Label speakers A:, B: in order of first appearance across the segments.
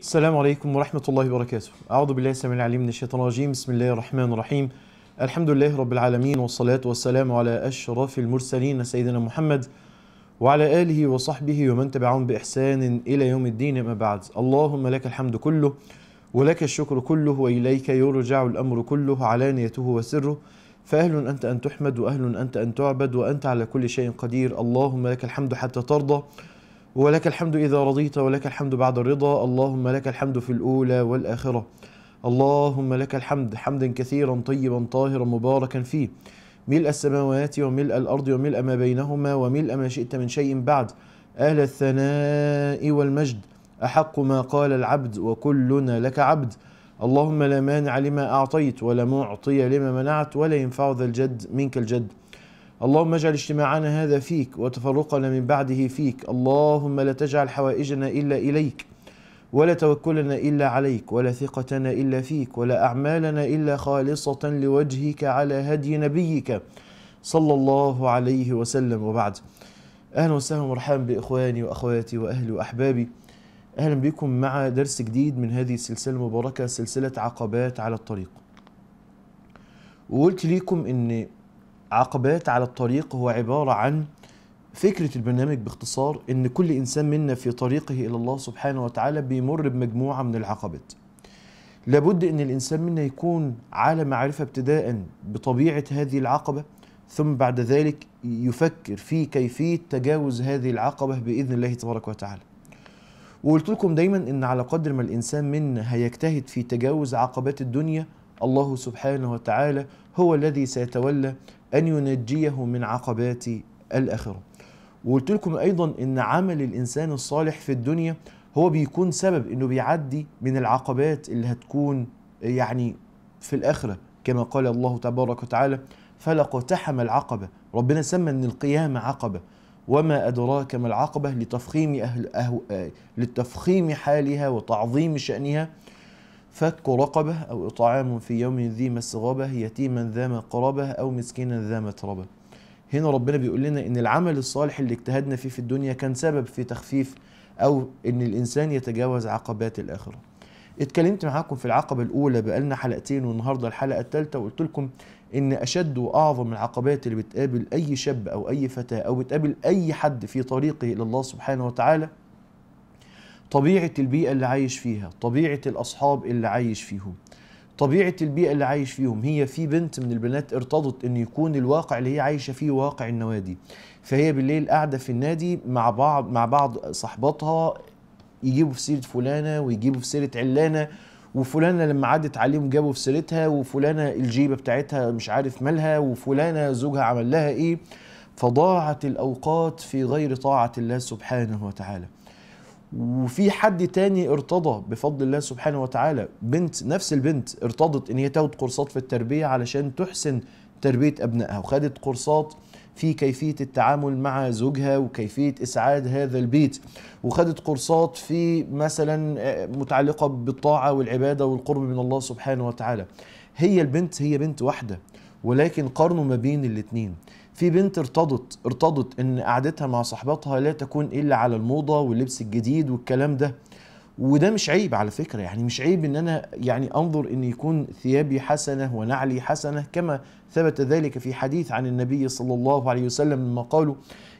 A: السلام عليكم ورحمة الله وبركاته أعوذ بالله السميع العليم من الشيطان الرجيم بسم الله الرحمن الرحيم الحمد لله رب العالمين والصلاة والسلام على أشرف المرسلين سيدنا محمد وعلى آله وصحبه ومن تبعهم بإحسان إلى يوم الدين أما بعد اللهم لك الحمد كله ولك الشكر كله وإليك يرجع الأمر كله علانيته وسره فأهل أنت أن تحمد وأهل أنت أن تعبد وأنت على كل شيء قدير اللهم لك الحمد حتى ترضى ولك الحمد إذا رضيت ولك الحمد بعد الرضا اللهم لك الحمد في الأولى والآخرة اللهم لك الحمد حمدا كثيرا طيبا طاهرا مباركا فيه ملء السماوات وملء الأرض وملء ما بينهما وملء ما شئت من شيء بعد أهل الثناء والمجد أحق ما قال العبد وكلنا لك عبد اللهم لا مانع لما أعطيت ولا معطي لما منعت ولا ينفع ذا الجد منك الجد اللهم اجعل اجتماعنا هذا فيك وتفرقنا من بعده فيك اللهم لا تجعل حوائجنا إلا إليك ولا توكلنا إلا عليك ولا ثقتنا إلا فيك ولا أعمالنا إلا خالصة لوجهك على هدي نبيك صلى الله عليه وسلم وبعد أهلا وسهلا ومرحبا بإخواني وأخواتي وأهلي وأحبابي أهلا بكم مع درس جديد من هذه السلسلة المباركة سلسلة عقبات على الطريق وقلت لكم أن عقبات على الطريق هو عبارة عن فكرة البرنامج باختصار إن كل إنسان منا في طريقه إلى الله سبحانه وتعالى بيمر بمجموعة من العقبات لابد إن الإنسان منا يكون على معرفة ابتداء بطبيعة هذه العقبة ثم بعد ذلك يفكر في كيفية تجاوز هذه العقبة بإذن الله تبارك وتعالى وقلت لكم دايما إن على قدر ما الإنسان منا هيجتهد في تجاوز عقبات الدنيا الله سبحانه وتعالى هو الذي سيتولى أن ينجيه من عقبات الآخرة وقلت لكم أيضا أن عمل الإنسان الصالح في الدنيا هو بيكون سبب أنه بيعدي من العقبات اللي هتكون يعني في الآخرة كما قال الله تبارك وتعالى تحم العقبة ربنا سمى أن القيامة عقبة وما أدراك ما العقبة لتفخيم أهل أهو لتفخيم حالها وتعظيم شأنها فك رقبة أو إطعام في يوم ذي مسغبة يتيما ذا مقربة أو مسكينا ذا متربة هنا ربنا بيقول لنا إن العمل الصالح اللي اجتهدنا فيه في الدنيا كان سبب في تخفيف أو إن الإنسان يتجاوز عقبات الآخرة اتكلمت معاكم في العقبة الأولى بقالنا حلقتين والنهاردة الحلقة الثالثة وقلت لكم إن أشد وأعظم العقبات اللي بتقابل أي شاب أو أي فتاة أو بتقابل أي حد في طريقه إلى الله سبحانه وتعالى طبيعة البيئة اللي عايش فيها طبيعة الأصحاب اللي عايش فيهم طبيعة البيئة اللي عايش فيهم هي في بنت من البنات ارتضت أن يكون الواقع اللي هي عايشة فيه واقع النوادي فهي بالليل قاعدة في النادي مع بعض مع بعض صحباتها يجيبوا في سيرة فلانة ويجيبوا في سيرة علانة وفلانه لما عدت عليهم جابوا في سيرتها وفلانه الجيبه بتاعتها مش عارف مالها وفلانه زوجها عمل لها ايه فضاعت الاوقات في غير طاعه الله سبحانه وتعالى وفي حد تاني ارتضى بفضل الله سبحانه وتعالى بنت نفس البنت ارتضت ان هي تاخد كورسات في التربيه علشان تحسن تربيه ابنائها وخدت كورسات في كيفية التعامل مع زوجها وكيفية إسعاد هذا البيت وخدت كورسات في مثلا آه، متعلقة بالطاعة والعبادة والقرب من الله سبحانه وتعالى هي البنت هي بنت واحدة ولكن قارنوا ما بين الاتنين في بنت ارتضت ارتضت ان قعدتها مع صاحبتها لا تكون الا على الموضه واللبس الجديد والكلام ده وده مش عيب على فكره يعني مش عيب ان انا يعني انظر ان يكون ثيابي حسنه ونعلي حسنه كما ثبت ذلك في حديث عن النبي صلى الله عليه وسلم لما قالوا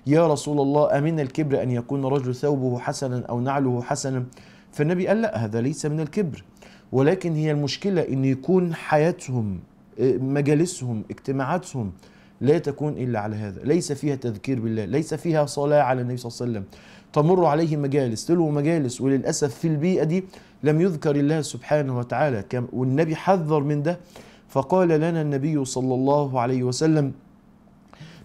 A: يا رسول الله امن الكبر ان يكون رجل ثوبه حسنا او نعله حسنا فالنبي قال لا هذا ليس من الكبر ولكن هي المشكله ان يكون حياتهم آه، مجالسهم اجتماعاتهم لا تكون إلا على هذا ليس فيها تذكير بالله ليس فيها صلاة على النبي صلى الله عليه وسلم تمر عليه مجالس تلو مجالس وللأسف في البيئة دي لم يذكر الله سبحانه وتعالى والنبي حذر من ده فقال لنا النبي صلى الله عليه وسلم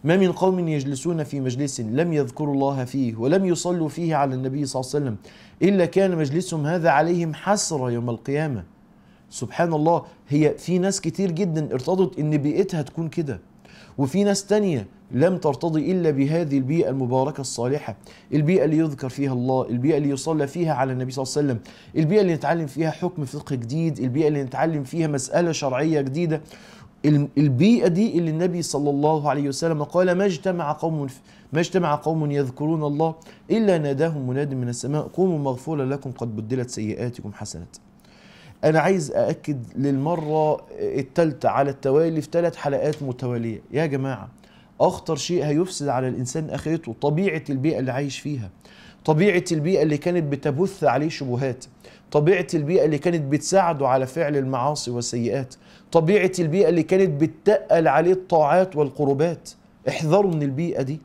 A: ما من قوم يجلسون في مجلس لم يذكروا الله فيه ولم يصلوا فيه على النبي صلى الله عليه وسلم إلا كان مجلسهم هذا عليهم حسرة يوم القيامة سبحان الله هي في ناس كتير جدا ارتضت ان بيئتها تكون كده وفي ناس تانية لم ترتضي إلا بهذه البيئة المباركة الصالحة البيئة اللي يذكر فيها الله البيئة اللي يصلى فيها على النبي صلى الله عليه وسلم البيئة اللي نتعلم فيها حكم فقه جديد البيئة اللي نتعلم فيها مسألة شرعية جديدة البيئة دي اللي النبي صلى الله عليه وسلم قال ما اجتمع قوم ما اجتمع قوم يذكرون الله إلا ناداهم مناد من السماء قوموا مغفورا لكم قد بدلت سيئاتكم حسنات انا عايز ااكد للمره الثالثه على التوالي في ثلاث حلقات متواليه يا جماعه اخطر شيء هيفسد على الانسان اخرته طبيعه البيئه اللي عايش فيها طبيعه البيئه اللي كانت بتبث عليه شبهات طبيعه البيئه اللي كانت بتساعده على فعل المعاصي والسيئات طبيعه البيئه اللي كانت بتتقل عليه الطاعات والقربات احذروا من البيئه دي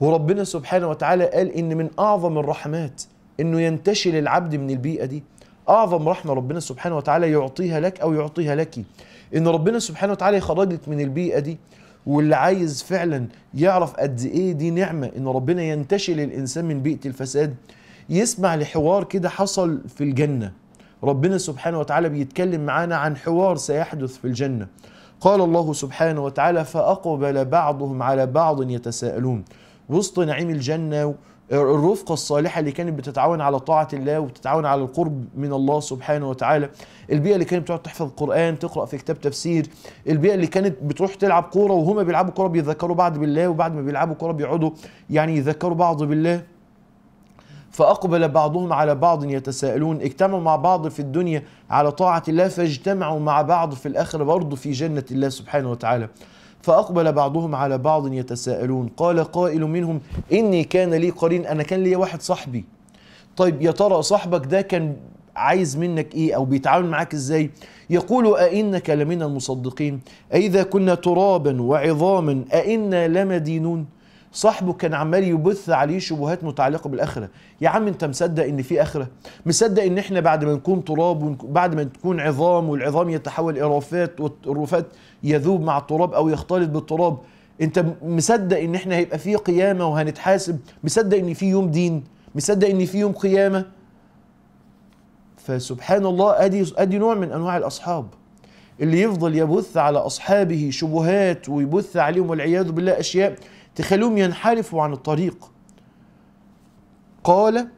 A: وربنا سبحانه وتعالى قال ان من اعظم الرحمات انه ينتشل العبد من البيئه دي اعظم رحمه ربنا سبحانه وتعالى يعطيها لك او يعطيها لك ان ربنا سبحانه وتعالى يخرجك من البيئه دي واللي عايز فعلا يعرف قد ايه دي نعمه ان ربنا ينتشل الانسان من بيئه الفساد يسمع لحوار كده حصل في الجنه ربنا سبحانه وتعالى بيتكلم معانا عن حوار سيحدث في الجنه قال الله سبحانه وتعالى فاقبل بعضهم على بعض يتساءلون وسط نعيم الجنه الرفقة الصالحة اللي كانت بتتعاون على طاعة الله وبتتعاون على القرب من الله سبحانه وتعالى البيئة اللي كانت بتقعد تحفظ قرآن تقرأ في كتاب تفسير البيئة اللي كانت بتروح تلعب كورة وهما بيلعبوا كورة بيذكروا بعض بالله وبعد ما بيلعبوا كورة بيقعدوا يعني يذكروا بعض بالله فأقبل بعضهم على بعض يتساءلون اجتمعوا مع بعض في الدنيا على طاعة الله فاجتمعوا مع بعض في الآخرة برضه في جنة الله سبحانه وتعالى فأقبل بعضهم على بعض يتساءلون قال قائل منهم إني كان لي قرين أنا كان لي واحد صاحبي طيب يا ترى صاحبك ده كان عايز منك ايه او بيتعامل معاك ازاي يقول أئنك لمن المصدقين أئذا كنا ترابا وعظاما أئنا لمدينون صاحبه كان عمال يبث عليه شبهات متعلقه بالاخره يا عم انت مصدق ان في اخره مصدق ان احنا بعد ما نكون تراب بعد ما تكون عظام والعظام يتحول الى رفات والرفات يذوب مع التراب او يختلط بالتراب انت مصدق ان احنا هيبقى في قيامه وهنتحاسب مصدق ان في يوم دين مصدق ان في يوم قيامه فسبحان الله ادي ادي نوع من انواع الاصحاب اللي يفضل يبث على اصحابه شبهات ويبث عليهم والعياذ بالله اشياء تخليهم ينحرفوا عن الطريق قال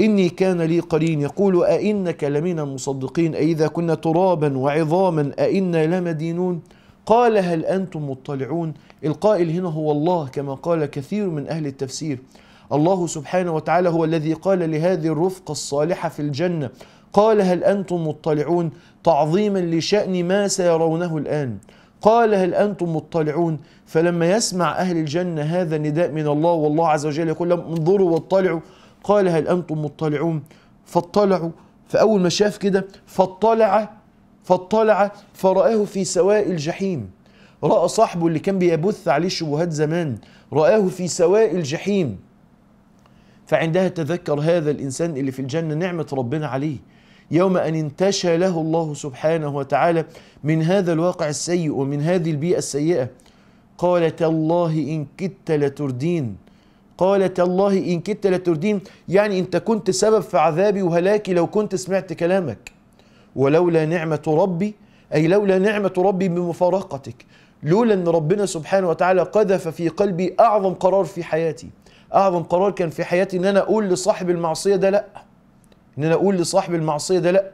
A: إني كان لي قرين يقول أئنك لمن المصدقين أئذا كنا ترابا وعظاما أئنا لمدينون قال هل أنتم مطلعون القائل هنا هو الله كما قال كثير من أهل التفسير الله سبحانه وتعالى هو الذي قال لهذه الرفقة الصالحة في الجنة قال هل أنتم مطلعون تعظيما لشأن ما سيرونه الآن قال هل أنتم مطلعون فلما يسمع أهل الجنة هذا النداء من الله والله عز وجل يقول لهم انظروا واطلعوا قال هل أنتم مطلعون فاطلعوا فأول ما شاف كده فاطلع فاطلع فرآه في سواء الجحيم رأى صاحبه اللي كان بيبث عليه الشبهات زمان رآه في سواء الجحيم فعندها تذكر هذا الإنسان اللي في الجنة نعمة ربنا عليه يوم أن انتشى له الله سبحانه وتعالى من هذا الواقع السيء ومن هذه البيئة السيئة قال تالله إن كدت لتردين قال تالله إن كدت لتردين يعني أنت كنت سبب في عذابي وهلاكي لو كنت سمعت كلامك ولولا نعمة ربي أي لولا نعمة ربي بمفارقتك لولا أن ربنا سبحانه وتعالى قذف في قلبي أعظم قرار في حياتي أعظم قرار كان في حياتي أن أنا أقول لصاحب المعصية ده لأ أن أنا أقول لصاحب المعصية ده لأ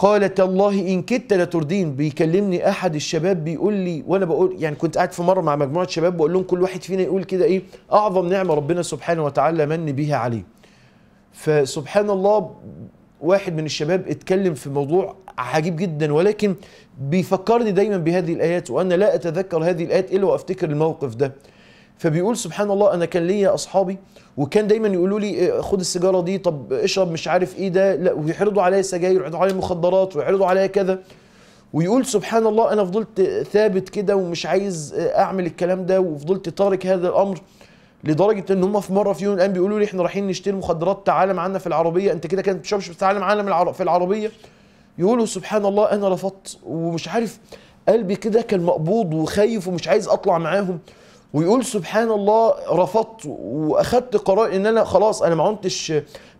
A: قال تالله ان كدت لتردين بيكلمني احد الشباب بيقول لي وانا بقول يعني كنت قاعد في مره مع مجموعه شباب بقول لهم كل واحد فينا يقول كده ايه اعظم نعمه ربنا سبحانه وتعالى من بها عليه فسبحان الله واحد من الشباب اتكلم في موضوع عجيب جدا ولكن بيفكرني دايما بهذه الايات وانا لا اتذكر هذه الايات الا وافتكر الموقف ده فبيقول سبحان الله انا كان ليا اصحابي وكان دايما يقولوا لي إيه، خد السيجاره دي طب اشرب مش عارف ايه ده لا ويحرضوا عليا سجاير ويحرضوا عليا مخدرات ويحرضوا عليا كذا ويقول سبحان الله انا فضلت ثابت كده ومش عايز آه، اعمل الكلام ده وفضلت تارك هذا الامر لدرجه ان هم في مره في يوم الان بيقولوا لي احنا رايحين نشتري مخدرات تعالى معانا في العربيه انت كده كانت بتشربش تعالى معانا في العربيه يقولوا سبحان الله انا رفضت ومش عارف قلبي كده كان مقبوض وخايف ومش عايز اطلع معاهم ويقول سبحان الله رفضت واخدت قرار ان انا خلاص انا ما عدتش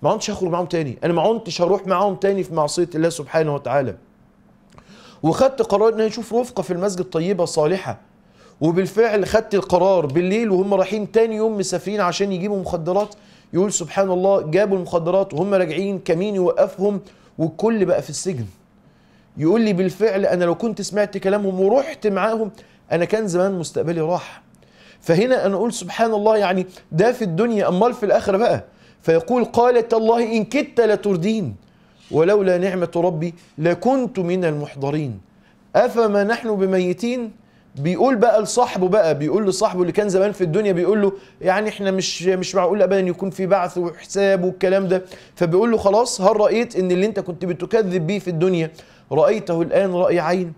A: ما عدتش هخرج معاهم تاني انا ما عدتش هروح معاهم تاني في معصيه الله سبحانه وتعالى وخدت قرار ان انا اشوف رفقه في المسجد طيبه صالحه وبالفعل خدت القرار بالليل وهم رايحين تاني يوم مسافرين عشان يجيبوا مخدرات يقول سبحان الله جابوا المخدرات وهم راجعين كمين يوقفهم والكل بقى في السجن يقول لي بالفعل انا لو كنت سمعت كلامهم ورحت معاهم انا كان زمان مستقبلي راح فهنا أنا أقول سبحان الله يعني ده في الدنيا أمال في الآخرة بقى فيقول قالت الله إن كدت لتردين ولولا نعمة ربي لكنت من المحضرين أفما نحن بميتين بيقول بقى لصاحبه بقى بيقول لصاحبه اللي كان زمان في الدنيا بيقول له يعني احنا مش مش معقول ابدا يكون في بعث وحساب والكلام ده فبيقول له خلاص هل رايت ان اللي انت كنت بتكذب بيه في الدنيا رايته الان راي عين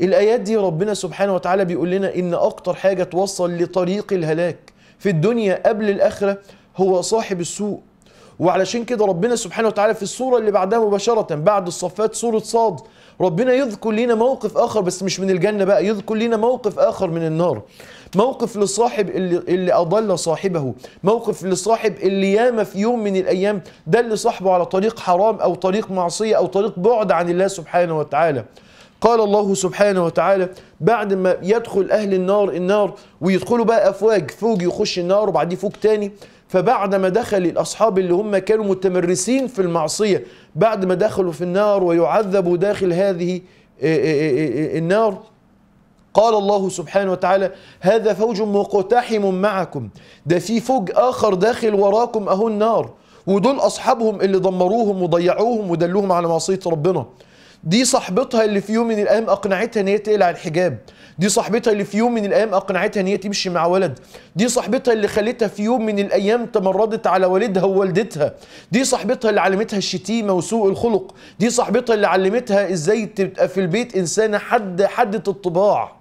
A: الايات دي ربنا سبحانه وتعالى بيقول لنا ان اكتر حاجه توصل لطريق الهلاك في الدنيا قبل الاخره هو صاحب السوء وعلشان كده ربنا سبحانه وتعالى في الصوره اللي بعدها مباشره بعد الصفات سوره صاد ربنا يذكر لنا موقف اخر بس مش من الجنه بقى يذكر لنا موقف اخر من النار موقف للصاحب اللي, اللي اضل صاحبه موقف للصاحب اللي ياما في يوم من الايام دل صاحبه على طريق حرام او طريق معصيه او طريق بعد عن الله سبحانه وتعالى قال الله سبحانه وتعالى بعد ما يدخل أهل النار النار ويدخلوا بقى أفواج فوج يخش النار وبعديه فوج تاني فبعد ما دخل الأصحاب اللي هم كانوا متمرسين في المعصية بعد ما دخلوا في النار ويعذبوا داخل هذه آه، آه، آه، النار قال الله سبحانه وتعالى هذا فوج مقتحم معكم ده في فوج آخر داخل وراكم أهو النار ودول أصحابهم اللي دمروهم وضيعوهم ودلوهم على معصية ربنا دي صاحبتها اللي في يوم من الايام اقنعتها ان هي تقلع الحجاب دي صاحبتها اللي في يوم من الايام اقنعتها ان هي تمشي مع ولد دي صاحبتها اللي خلتها في يوم من الايام تمردت على والدها ووالدتها دي صاحبتها اللي علمتها الشتيمه وسوء الخلق دي صاحبتها اللي علمتها ازاي تبقى في البيت انسانه حد حده الطباع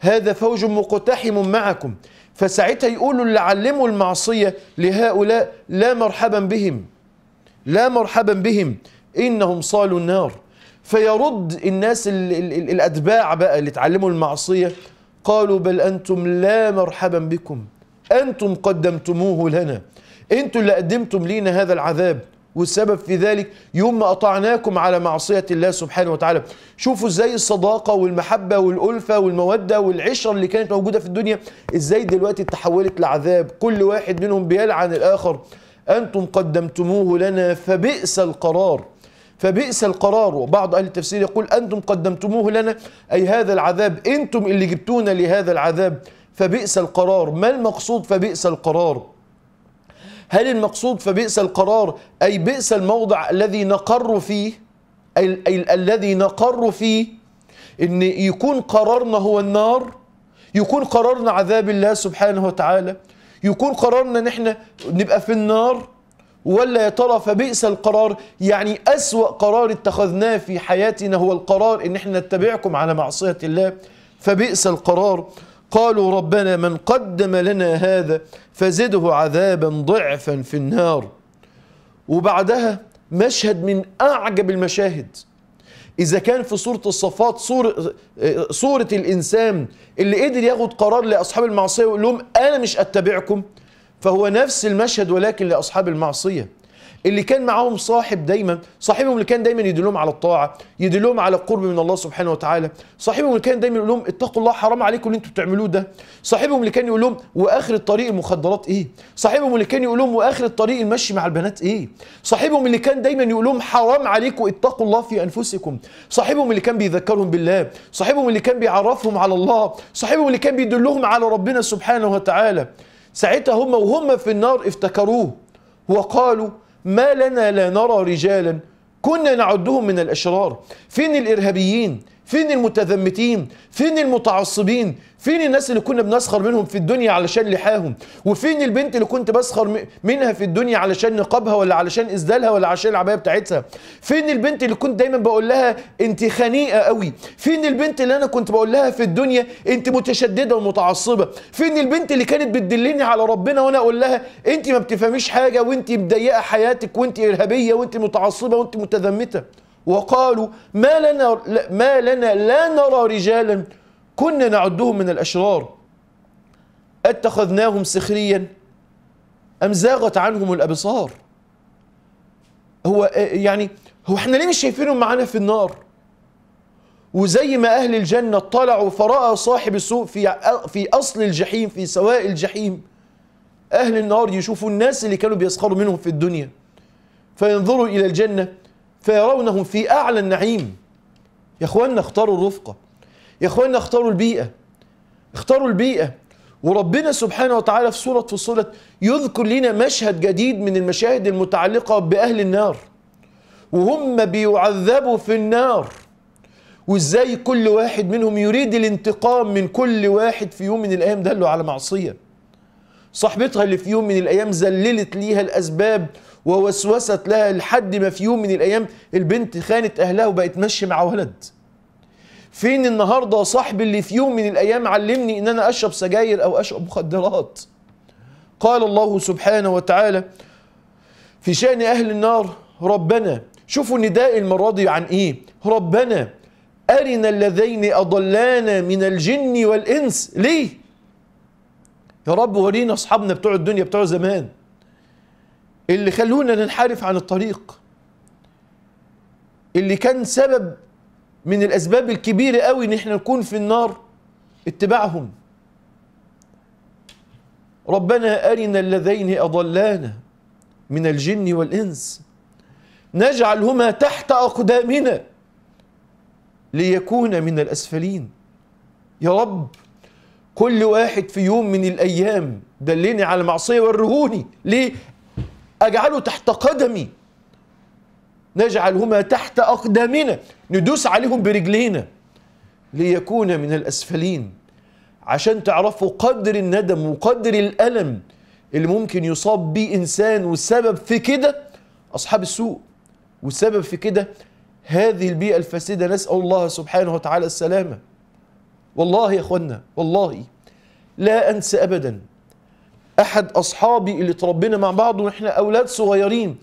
A: هذا فوج مقتحم معكم فساعتها يقولوا اللي علموا المعصيه لهؤلاء لا مرحبا بهم لا مرحبا بهم إنهم صالوا النار فيرد الناس الـ الـ الـ الأتباع بقى اللي اتعلموا المعصية قالوا بل أنتم لا مرحبا بكم أنتم قدمتموه لنا أنتم اللي قدمتم لينا هذا العذاب والسبب في ذلك يوم ما أطعناكم على معصية الله سبحانه وتعالى شوفوا إزاي الصداقة والمحبة والألفة والمودة والعشرة اللي كانت موجودة في الدنيا إزاي دلوقتي تحولت لعذاب كل واحد منهم بيلعن الآخر أنتم قدمتموه لنا فبئس القرار فبئس القرار وبعض أهل التفسير يقول أنتم قدمتموه لنا أي هذا العذاب أنتم اللي جبتونا لهذا العذاب فبئس القرار ما المقصود فبئس القرار هل المقصود فبئس القرار أي بئس الموضع الذي نقر فيه أي ال ال الذي نقر فيه إن يكون قرارنا هو النار يكون قرارنا عذاب الله سبحانه وتعالى يكون قرارنا نحن نبقى في النار ولا يا ترى فبئس القرار يعني أسوأ قرار اتخذناه في حياتنا هو القرار إن احنا نتبعكم على معصية الله فبئس القرار قالوا ربنا من قدم لنا هذا فزده عذابا ضعفا في النار وبعدها مشهد من أعجب المشاهد إذا كان في سورة الصفات صورة, صورة الإنسان اللي قدر ياخد قرار لأصحاب المعصية ويقول لهم أنا مش أتبعكم فهو نفس المشهد ولكن لأصحاب المعصية اللي كان معاهم صاحب دايما صاحبهم اللي كان دايما يدلهم على الطاعة يدلهم على القرب من الله سبحانه وتعالى صاحبهم اللي كان دايما يقول لهم اتقوا الله حرام عليكم اللي انتوا بتعملوه ده صاحبهم اللي كان يقول لهم واخر الطريق المخدرات ايه صاحبهم اللي كان يقول لهم واخر الطريق المشي مع البنات ايه صاحبهم اللي كان دايما يقول لهم حرام عليكم اتقوا الله في انفسكم صاحبهم اللي كان بيذكرهم بالله صاحبهم اللي كان بيعرفهم على الله صاحبهم اللي كان بيدلهم على ربنا سبحانه وتعالى ساعتها هم وهم في النار افتكروه وقالوا ما لنا لا نرى رجالا كنا نعدهم من الأشرار فين الإرهابيين فين المتذمتين فين المتعصبين فين الناس اللي كنا بنسخر منهم في الدنيا علشان لحاهم وفين البنت اللي كنت بسخر منها في الدنيا علشان نقابها ولا علشان اسدالها ولا علشان العبايه بتاعتها فين البنت اللي كنت دايما بقول لها انت خنيقه قوي فين البنت اللي انا كنت بقول لها في الدنيا انت متشدده ومتعصبه فين البنت اللي كانت بتدلني على ربنا وانا اقول لها انت ما بتفهميش حاجه وانت مضيقه حياتك وانت ارهابيه وانت متعصبه وانت متذمته وقالوا ما لنا ما لنا لا نرى رجالا كنا نعدهم من الاشرار اتخذناهم سخريا ام زاغت عنهم الابصار هو يعني هو احنا ليه مش شايفينهم معانا في النار وزي ما اهل الجنه اطلعوا فراى صاحب السوء في في اصل الجحيم في سواء الجحيم اهل النار يشوفوا الناس اللي كانوا بيسخروا منهم في الدنيا فينظروا الى الجنه فيرونهم في أعلى النعيم يا اخوانا اختاروا الرفقة يا اخوانا اختاروا البيئة اختاروا البيئة وربنا سبحانه وتعالى في سورة فصلت يذكر لنا مشهد جديد من المشاهد المتعلقة بأهل النار وهم بيعذبوا في النار وازاي كل واحد منهم يريد الانتقام من كل واحد في يوم من الايام دله على معصيه صاحبتها اللي في يوم من الايام ذللت ليها الاسباب ووسوست لها لحد ما في يوم من الايام البنت خانت اهلها وبقت ماشيه مع ولد فين النهارده صاحبي اللي في يوم من الايام علمني ان انا اشرب سجاير او اشرب مخدرات قال الله سبحانه وتعالى في شان اهل النار ربنا شوفوا النداء المرادي عن ايه ربنا ارنا اللذين اضلانا من الجن والانس ليه يا رب ورينا اصحابنا بتوع الدنيا بتوع زمان اللي خلونا ننحرف عن الطريق اللي كان سبب من الأسباب الكبيرة قوي إن احنا نكون في النار اتباعهم ربنا أرنا اللذين أضلانا من الجن والإنس نجعلهما تحت أقدامنا ليكون من الأسفلين يا رب كل واحد في يوم من الأيام دلني على المعصية ورهوني ليه؟ أجعله تحت قدمي نجعلهما تحت أقدامنا ندوس عليهم برجلينا ليكون من الأسفلين عشان تعرفوا قدر الندم وقدر الألم اللي ممكن يصاب بيه إنسان والسبب في كده أصحاب السوء والسبب في كده هذه البيئة الفاسدة نسأل الله سبحانه وتعالى السلامة والله يا أخوانا والله لا أنسى أبدا احد اصحابي اللي تربينا مع بعض واحنا اولاد صغيرين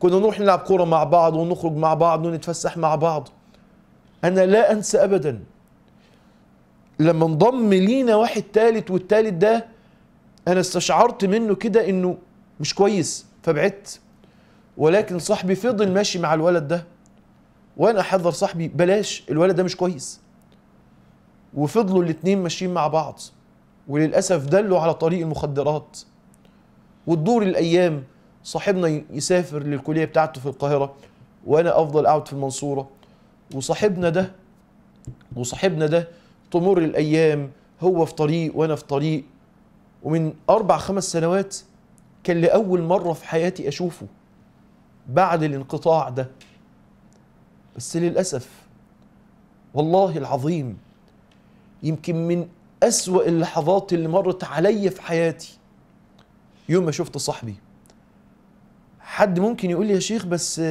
A: كنا نروح نلعب كوره مع بعض ونخرج مع بعض ونتفسح مع بعض انا لا انسى ابدا لما انضم لينا واحد تالت والتالت ده انا استشعرت منه كده انه مش كويس فبعدت ولكن صاحبي فضل ماشي مع الولد ده وانا احذر صاحبي بلاش الولد ده مش كويس وفضلوا الاتنين ماشيين مع بعض وللأسف دلوا على طريق المخدرات وتدور الأيام صاحبنا يسافر للكلية بتاعته في القاهرة وأنا أفضل أقعد في المنصورة وصاحبنا ده وصاحبنا ده تمر الأيام هو في طريق وأنا في طريق ومن أربع خمس سنوات كان لأول مرة في حياتي أشوفه بعد الانقطاع ده بس للأسف والله العظيم يمكن من أسوأ اللحظات اللي مرت عليا في حياتي يوم ما شفت صاحبي حد ممكن يقول لي يا شيخ بس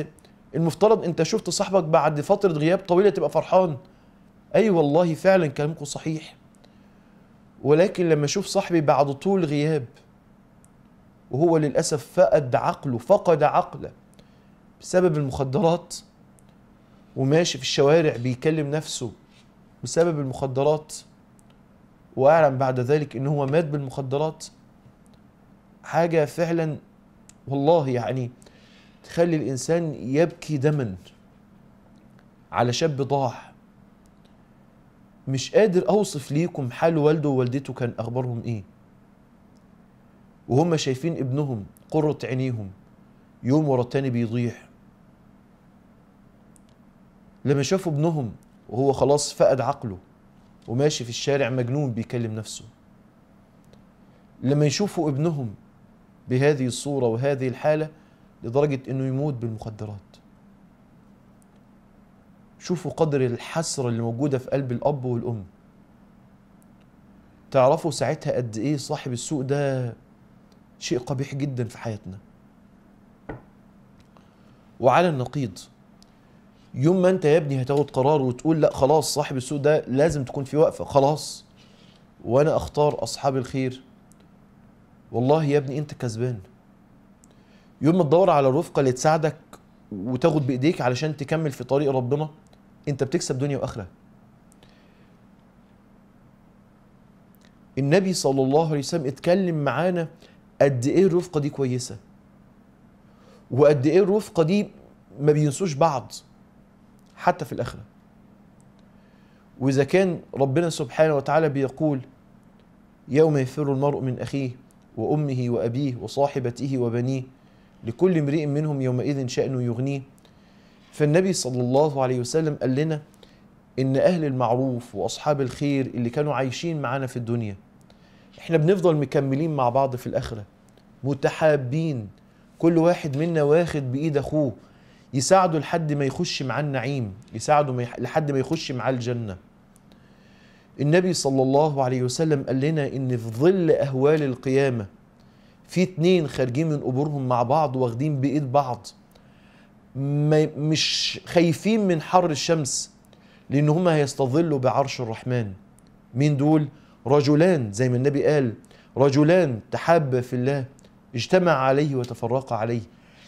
A: المفترض انت شفت صاحبك بعد فترة غياب طويلة تبقى فرحان اي أيوة والله فعلا كلامكم صحيح ولكن لما اشوف صاحبي بعد طول غياب وهو للأسف فقد عقله فقد عقله بسبب المخدرات وماشي في الشوارع بيكلم نفسه بسبب المخدرات واعلم بعد ذلك ان هو مات بالمخدرات حاجه فعلا والله يعني تخلي الانسان يبكي دما على شاب ضاع مش قادر اوصف ليكم حال والده ووالدته كان اخبارهم ايه وهم شايفين ابنهم قرة عينيهم يوم ورا التاني بيضيع لما شافوا ابنهم وهو خلاص فقد عقله وماشي في الشارع مجنون بيكلم نفسه لما يشوفوا ابنهم بهذه الصورة وهذه الحالة لدرجة انه يموت بالمخدرات شوفوا قدر الحسرة اللي موجودة في قلب الاب والام تعرفوا ساعتها قد ايه صاحب السوق ده شيء قبيح جدا في حياتنا وعلى النقيض يوم ما انت يا ابني هتاخد قرار وتقول لا خلاص صاحب السوق ده لازم تكون في وقفه خلاص وانا اختار اصحاب الخير والله يا ابني انت كسبان يوم ما تدور على الرفقه اللي تساعدك وتاخد بايديك علشان تكمل في طريق ربنا انت بتكسب دنيا واخره النبي صلى الله عليه وسلم اتكلم معانا قد ايه الرفقه دي كويسه وقد ايه الرفقه دي ما بينسوش بعض حتى في الآخرة وإذا كان ربنا سبحانه وتعالى بيقول يوم يفر المرء من أخيه وأمه وأبيه وصاحبته وبنيه لكل امرئ منهم يومئذ شأن يغنيه فالنبي صلى الله عليه وسلم قال لنا إن أهل المعروف وأصحاب الخير اللي كانوا عايشين معانا في الدنيا إحنا بنفضل مكملين مع بعض في الآخرة متحابين كل واحد منا واخد بإيد أخوه يساعده لحد ما يخش مع النعيم يساعده لحد ما يخش مع الجنة النبي صلى الله عليه وسلم قال لنا إن في ظل أهوال القيامة في اتنين خارجين من قبورهم مع بعض واخدين بإيد بعض مش خايفين من حر الشمس لأن هما هيستظلوا بعرش الرحمن مين دول؟ رجلان زي ما النبي قال رجلان تحابا في الله اجتمع عليه وتفرق عليه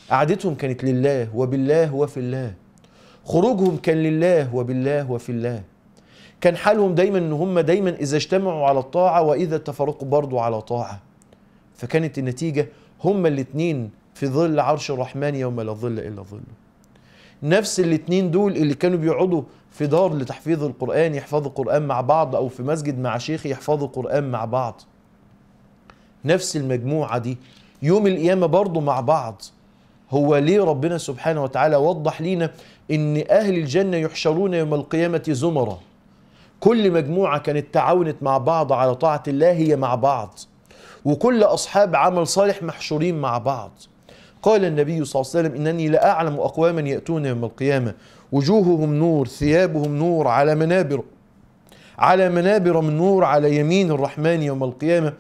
A: قعدتهم كانت لله وبالله وفي الله خروجهم كان لله وبالله وفي الله كان حالهم دايما ان هم دايما اذا اجتمعوا على الطاعه واذا تفرقوا برضه على طاعه فكانت النتيجه هم الاثنين في ظل عرش الرحمن يوم لا ظل الا ظله نفس الاثنين دول اللي كانوا بيقعدوا في دار لتحفيظ القرآن يحفظوا القرآن مع بعض أو في مسجد مع شيخ يحفظوا القرآن مع بعض نفس المجموعة دي يوم القيامة برضه مع بعض هو ليه ربنا سبحانه وتعالى وضح لينا ان اهل الجنة يحشرون يوم القيامة زمرة كل مجموعة كانت تعاونت مع بعض على طاعة الله هي مع بعض وكل أصحاب عمل صالح محشورين مع بعض قال النبي صلى الله عليه وسلم إنني لا اعلم أقواما يأتون يوم القيامة وجوههم نور ثيابهم نور على منابر على منابر من نور على يمين الرحمن يوم القيامة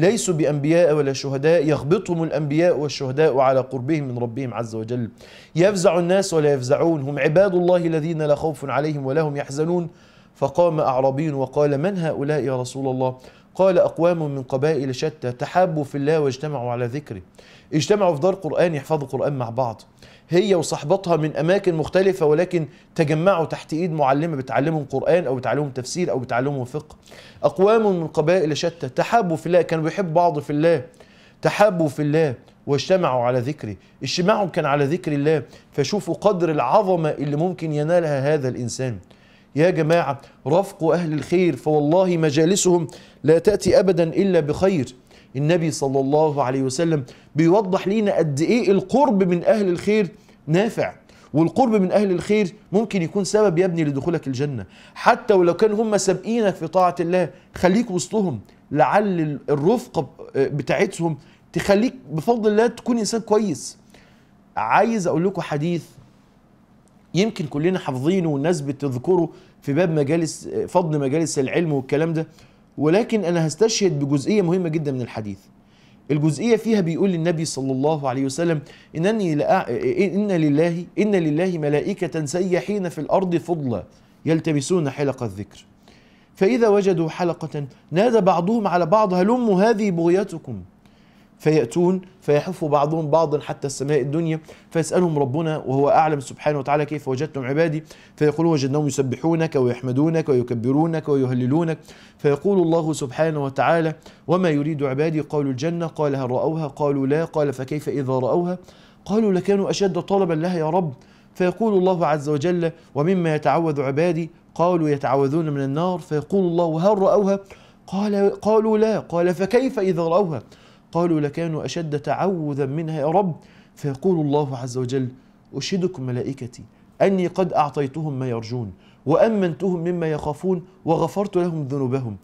A: ليسوا بأنبياء ولا شهداء يغبطهم الأنبياء والشهداء على قربهم من ربهم عز وجل يفزع الناس ولا يفزعون هم عباد الله الذين لا خوف عليهم ولا هم يحزنون فقام أعرابي وقال من هؤلاء يا رسول الله قال أقوام من قبائل شتى تحابوا في الله واجتمعوا على ذكره اجتمعوا في دار قرآن يحفظوا قرآن مع بعض هي وصحبتها من اماكن مختلفه ولكن تجمعوا تحت ايد معلمه بتعلمهم قران او بتعلمهم تفسير او بتعلمهم فقه اقوام من قبائل شتى تحابوا في الله كانوا بيحبوا بعض في الله تحابوا في الله واجتمعوا على ذكره اجتماعهم كان على ذكر الله فشوفوا قدر العظمه اللي ممكن ينالها هذا الانسان يا جماعه رفقوا اهل الخير فوالله مجالسهم لا تاتي ابدا الا بخير النبي صلى الله عليه وسلم بيوضح لينا قد ايه القرب من اهل الخير نافع والقرب من اهل الخير ممكن يكون سبب يا ابني لدخولك الجنه حتى ولو كان هم سابقينك في طاعه الله خليك وسطهم لعل الرفقه بتاعتهم تخليك بفضل الله تكون انسان كويس عايز اقول لكم حديث يمكن كلنا حافظينه والناس بتذكره في باب مجالس فضل مجالس العلم والكلام ده ولكن انا هستشهد بجزئيه مهمه جدا من الحديث الجزئيه فيها بيقول النبي صلى الله عليه وسلم انني ان لله ان لله ملائكه سيحين في الارض فضلا يلتمسون حلق الذكر فاذا وجدوا حلقه نادى بعضهم على بعض هلموا هذه بغيتكم فيأتون فيحف بعضهم بعضا حتى السماء الدنيا فيسألهم ربنا وهو أعلم سبحانه وتعالى كيف وجدتم عبادي فيقول وجدناهم يسبحونك ويحمدونك ويكبرونك ويهللونك فيقول الله سبحانه وتعالى وما يريد عبادي قالوا الجنة قال هل رأوها قالوا لا قال فكيف إذا رأوها قالوا لكانوا أشد طلبا لها يا رب فيقول الله عز وجل ومما يتعوذ عبادي قالوا يتعوذون من النار فيقول الله هل رأوها قال قالوا لا قال فكيف إذا رأوها قالوا لكانوا أشد تعوذا منها يا رب فيقول الله عز وجل أشهدكم ملائكتي أني قد أعطيتهم ما يرجون وأمنتهم مما يخافون وغفرت لهم ذنوبهم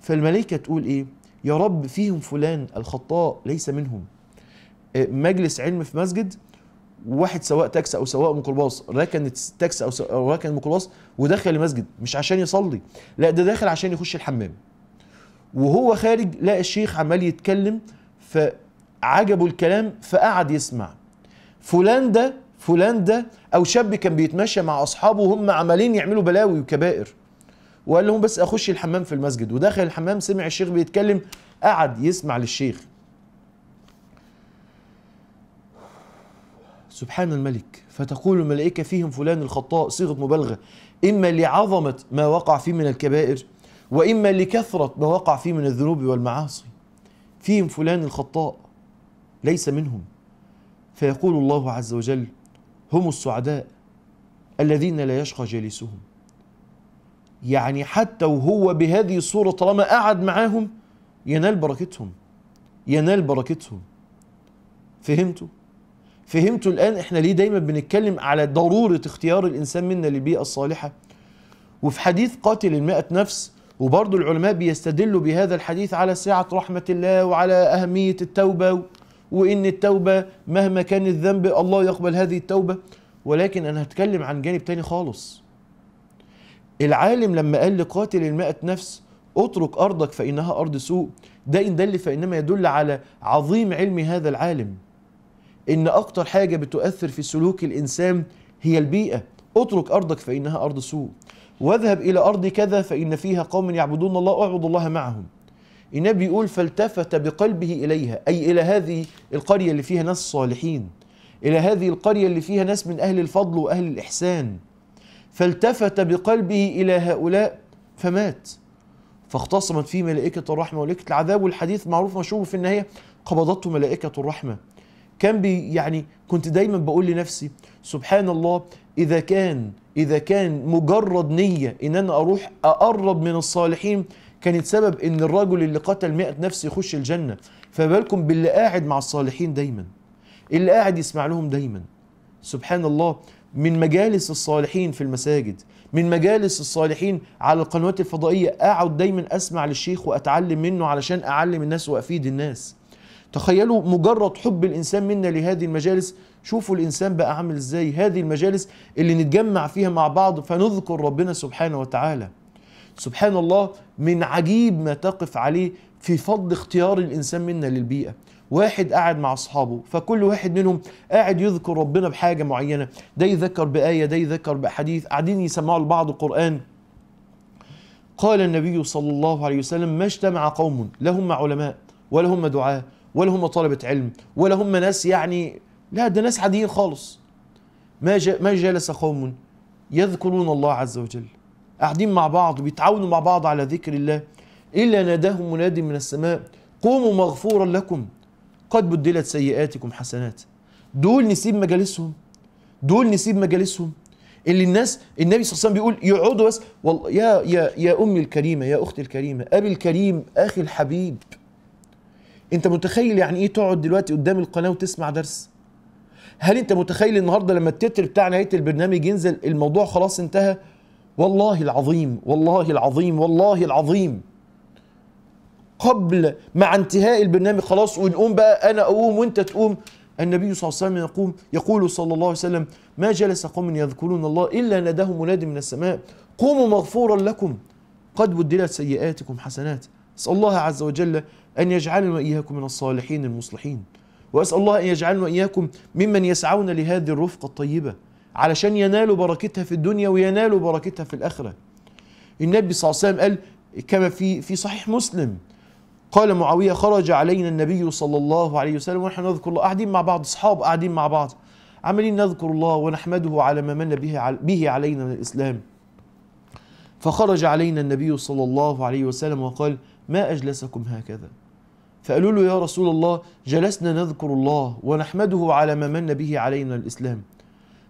A: فالملائكة تقول إيه يا رب فيهم فلان الخطاء ليس منهم آه، مجلس علم في مسجد واحد سواء تاكسي او سواء ميكروباص ركن تاكسي او ركن ميكروباص ودخل المسجد مش عشان يصلي لا ده داخل عشان يخش الحمام وهو خارج لقى الشيخ عمال يتكلم فعجبه الكلام فقعد يسمع فلان ده فلان ده او شاب كان بيتمشى مع اصحابه وهم عمالين يعملوا بلاوي وكبائر وقال لهم بس اخش الحمام في المسجد ودخل الحمام سمع الشيخ بيتكلم قعد يسمع للشيخ سبحان الملك فتقول الملائكة فيهم فلان الخطاء صيغة مبالغة إما لعظمة ما وقع فيه من الكبائر وإما لكثرة ما وقع فيه من الذنوب والمعاصي فيهم فلان الخطاء ليس منهم فيقول الله عز وجل هم السعداء الذين لا يشقى جالسهم يعني حتى وهو بهذه الصورة طالما قعد معاهم ينال بركتهم ينال بركتهم فهمتوا؟ فهمتوا الآن احنا ليه دايما بنتكلم على ضرورة اختيار الإنسان منا للبيئة الصالحة وفي حديث قاتل المئة نفس وبرضو العلماء بيستدلوا بهذا الحديث على سعة رحمة الله وعلى أهمية التوبة وإن التوبة مهما كان الذنب الله يقبل هذه التوبة ولكن أنا هتكلم عن جانب تاني خالص العالم لما قال لقاتل المائة نفس اترك أرضك فإنها أرض سوء ده إن دل فإنما يدل على عظيم علم هذا العالم إن أكتر حاجة بتؤثر في سلوك الإنسان هي البيئة اترك أرضك فإنها أرض سوء واذهب إلى أرض كذا فإن فيها قوم يعبدون الله أعبد الله معهم النبي يقول فالتفت بقلبه إليها أي إلى هذه القرية اللي فيها ناس صالحين إلى هذه القرية اللي فيها ناس من أهل الفضل وأهل الإحسان فالتفت بقلبه إلى هؤلاء فمات فاختصمت فيه ملائكة الرحمة وملائكة العذاب والحديث معروف مشهور في النهاية قبضته ملائكة الرحمة كان بي يعني كنت دايما بقول لنفسي سبحان الله إذا كان إذا كان مجرد نية إن أنا أروح أقرب من الصالحين كانت سبب إن الرجل اللي قتل مئة نفس يخش الجنة فبالكم باللي قاعد مع الصالحين دايما اللي قاعد يسمع لهم دايما سبحان الله من مجالس الصالحين في المساجد من مجالس الصالحين على القنوات الفضائية أقعد دايما أسمع للشيخ وأتعلم منه علشان أعلم الناس وأفيد الناس تخيلوا مجرد حب الإنسان منا لهذه المجالس شوفوا الإنسان بقى عامل إزاي هذه المجالس اللي نتجمع فيها مع بعض فنذكر ربنا سبحانه وتعالى سبحان الله من عجيب ما تقف عليه في فضل اختيار الإنسان منا للبيئة واحد قاعد مع أصحابه فكل واحد منهم قاعد يذكر ربنا بحاجة معينة ده يذكر بآية ده يذكر بحديث قاعدين يسمعوا لبعض قران قال النبي صلى الله عليه وسلم ما اجتمع قوم لهم علماء ولا هم دعاه ولا طلبة علم ولا ناس يعني لا ده ناس عاديين خالص ما ما جلس قوم يذكرون الله عز وجل قاعدين مع بعض بيتعاونوا مع بعض على ذكر الله إلا ناداهم مناد من السماء قوموا مغفورا لكم قد بدلت سيئاتكم حسنات دول نسيب مجالسهم دول نسيب مجالسهم اللي الناس النبي صلى الله عليه وسلم بيقول يقعدوا بس والله يا يا يا امي الكريمه يا اختي الكريمه ابي الكريم اخي الحبيب انت متخيل يعني ايه تقعد دلوقتي قدام القناه وتسمع درس هل انت متخيل النهارده لما التتر بتاع نهايه البرنامج ينزل الموضوع خلاص انتهى والله العظيم والله العظيم والله العظيم قبل مع انتهاء البرنامج خلاص ونقوم بقى انا اقوم وانت تقوم النبي صلى الله عليه وسلم يقوم يقول صلى الله عليه وسلم ما جلس قوم يذكرون الله الا ناداه مناد من السماء قوموا مغفورا لكم قد بدلت سيئاتكم حسنات اسال الله عز وجل ان يجعلنا واياكم من الصالحين المصلحين وأسأل الله أن يجعلنا وإياكم ممن يسعون لهذه الرفقة الطيبة علشان ينالوا بركتها في الدنيا وينالوا بركتها في الآخرة النبي صلى الله عليه وسلم قال كما في في صحيح مسلم قال معاوية خرج علينا النبي صلى الله عليه وسلم ونحن نذكر الله قاعدين مع بعض أصحاب قاعدين مع بعض عمالين نذكر الله ونحمده على ما من به علينا من الإسلام فخرج علينا النبي صلى الله عليه وسلم وقال ما أجلسكم هكذا فقالوا له يا رسول الله جلسنا نذكر الله ونحمده على ما من به علينا الإسلام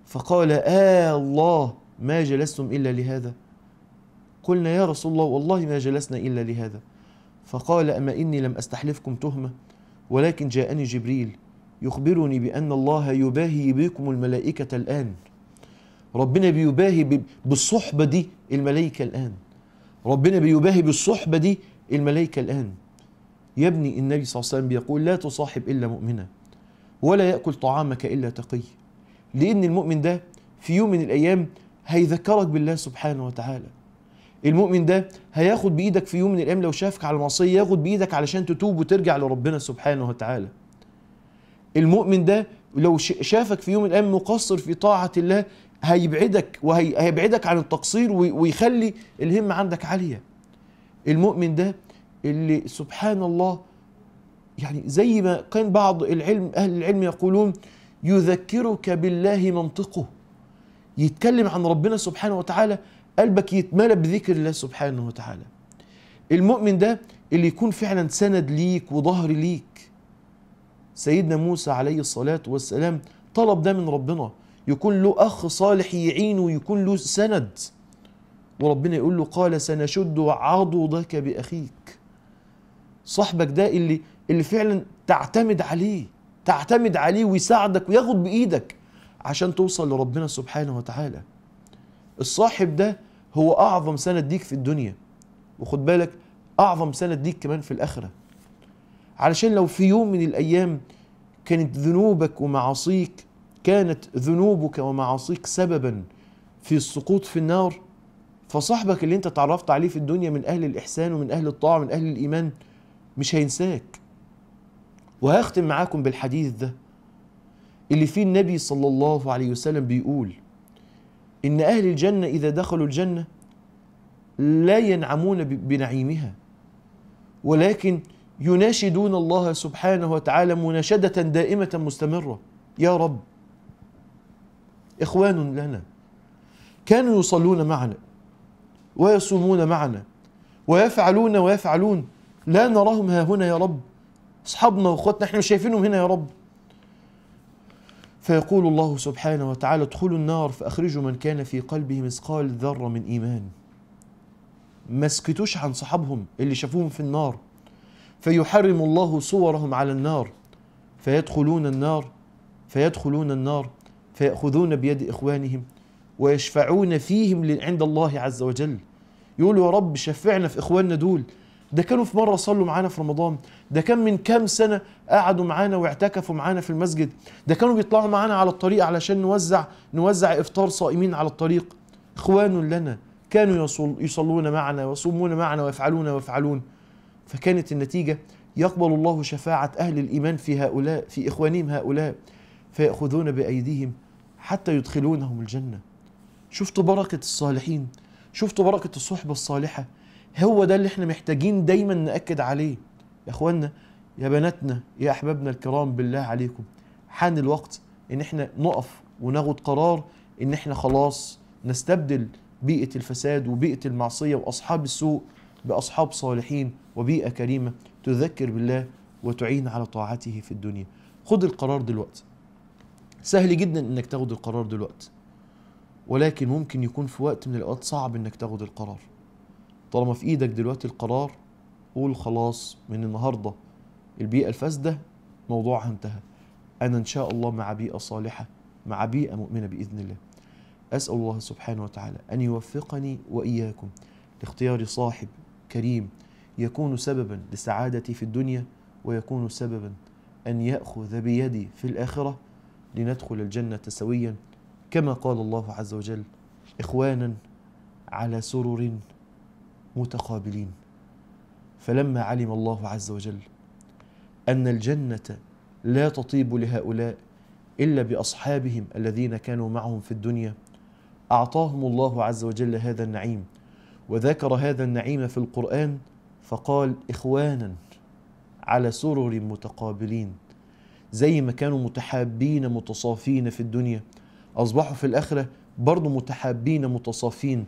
A: فقال آه الله ما جلستم إلا لهذا قلنا يا رسول الله والله ما جلسنا إلا لهذا فقال أما إني لم أستحلفكم تهمة ولكن جاءني جبريل يخبرني بأن الله يباهي بكم الملائكة الآن ربنا بيباهي بالصحبة دي الملائكة الآن ربنا بيباهي بالصحبة دي الملائكة الآن يا ابني النبي صلى الله عليه وسلم بيقول لا تصاحب إلا مؤمنا ولا يأكل طعامك إلا تقي لأن المؤمن ده في يوم من الأيام هيذكرك بالله سبحانه وتعالى المؤمن ده هياخد بإيدك في يوم من الأيام لو شافك على المعصية ياخد بإيدك علشان تتوب وترجع لربنا سبحانه وتعالى المؤمن ده لو شافك في يوم من الأيام مقصر في طاعة الله هيبعدك وهيبعدك عن التقصير ويخلي الهمة عندك عالية المؤمن ده اللي سبحان الله يعني زي ما كان بعض العلم أهل العلم يقولون يذكرك بالله منطقه يتكلم عن ربنا سبحانه وتعالى قلبك يتملى بذكر الله سبحانه وتعالى المؤمن ده اللي يكون فعلا سند ليك وظهر ليك سيدنا موسى عليه الصلاة والسلام طلب ده من ربنا يكون له أخ صالح يعينه يكون له سند وربنا يقول له قال سنشد عضدك بأخيك صاحبك ده اللي اللي فعلا تعتمد عليه تعتمد عليه ويساعدك وياخد بايدك عشان توصل لربنا سبحانه وتعالى الصاحب ده هو اعظم سند ليك في الدنيا وخد بالك اعظم سند ليك كمان في الاخره علشان لو في يوم من الايام كانت ذنوبك ومعاصيك كانت ذنوبك ومعاصيك سببا في السقوط في النار فصاحبك اللي انت تعرفت عليه في الدنيا من اهل الاحسان ومن اهل الطاعه ومن اهل الايمان مش هينساك وهختم معاكم بالحديث ده اللي فيه النبي صلى الله عليه وسلم بيقول إن أهل الجنة إذا دخلوا الجنة لا ينعمون بنعيمها ولكن يناشدون الله سبحانه وتعالى مناشدة دائمة مستمرة يا رب إخوان لنا كانوا يصلون معنا ويصومون معنا ويفعلون ويفعلون لا نراهم ها هنا يا رب أصحابنا وأخواتنا إحنا مش شايفينهم هنا يا رب فيقول الله سبحانه وتعالى ادخلوا النار فأخرجوا من كان في قلبه مثقال ذرة من إيمان ما سكتوش عن صحابهم اللي شافوهم في النار فيحرم الله صورهم على النار فيدخلون النار فيدخلون النار فيأخذون بيد إخوانهم ويشفعون فيهم عند الله عز وجل يقولوا يا رب شفعنا في إخواننا دول ده كانوا في مره صلوا معانا في رمضان ده كان من كام سنه قعدوا معانا واعتكفوا معانا في المسجد ده كانوا بيطلعوا معانا على الطريق علشان نوزع نوزع افطار صائمين على الطريق اخوان لنا كانوا يصلون معنا ويصومون معنا ويفعلون ويفعلون فكانت النتيجه يقبل الله شفاعه اهل الايمان في هؤلاء في اخوانهم هؤلاء فياخذون بايديهم حتى يدخلونهم الجنه شفتوا بركه الصالحين شفتوا بركه الصحبه الصالحه هو ده اللي احنا محتاجين دايما نأكد عليه يا اخوانا يا بناتنا يا احبابنا الكرام بالله عليكم حان الوقت ان احنا نقف وناخد قرار ان احنا خلاص نستبدل بيئة الفساد وبيئة المعصية واصحاب السوء باصحاب صالحين وبيئة كريمة تذكر بالله وتعين على طاعته في الدنيا خد القرار دلوقتي سهل جدا انك تاخد القرار دلوقتي ولكن ممكن يكون في وقت من الاوقات صعب انك تاخد القرار طالما في ايدك دلوقتي القرار قول خلاص من النهارده البيئه الفاسده موضوعها انتهى انا ان شاء الله مع بيئه صالحه مع بيئه مؤمنه باذن الله اسال الله سبحانه وتعالى ان يوفقني واياكم لاختيار صاحب كريم يكون سببا لسعادتي في الدنيا ويكون سببا ان ياخذ بيدي في الاخره لندخل الجنه سويا كما قال الله عز وجل اخوانا على سرر متقابلين فلما علم الله عز وجل أن الجنة لا تطيب لهؤلاء إلا بأصحابهم الذين كانوا معهم في الدنيا أعطاهم الله عز وجل هذا النعيم وذكر هذا النعيم في القرآن فقال إخوانا على سرر متقابلين زي ما كانوا متحابين متصافين في الدنيا أصبحوا في الآخرة برضو متحابين متصافين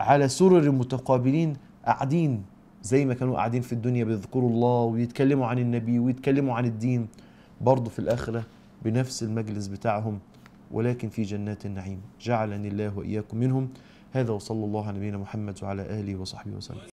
A: على سرر متقابلين قاعدين زي ما كانوا قاعدين في الدنيا بيذكروا الله ويتكلموا عن النبي ويتكلموا عن الدين برضه في الآخرة بنفس المجلس بتاعهم ولكن في جنات النعيم جعلني الله وإياكم منهم هذا وصلى الله على نبينا محمد وعلى آله وصحبه وسلم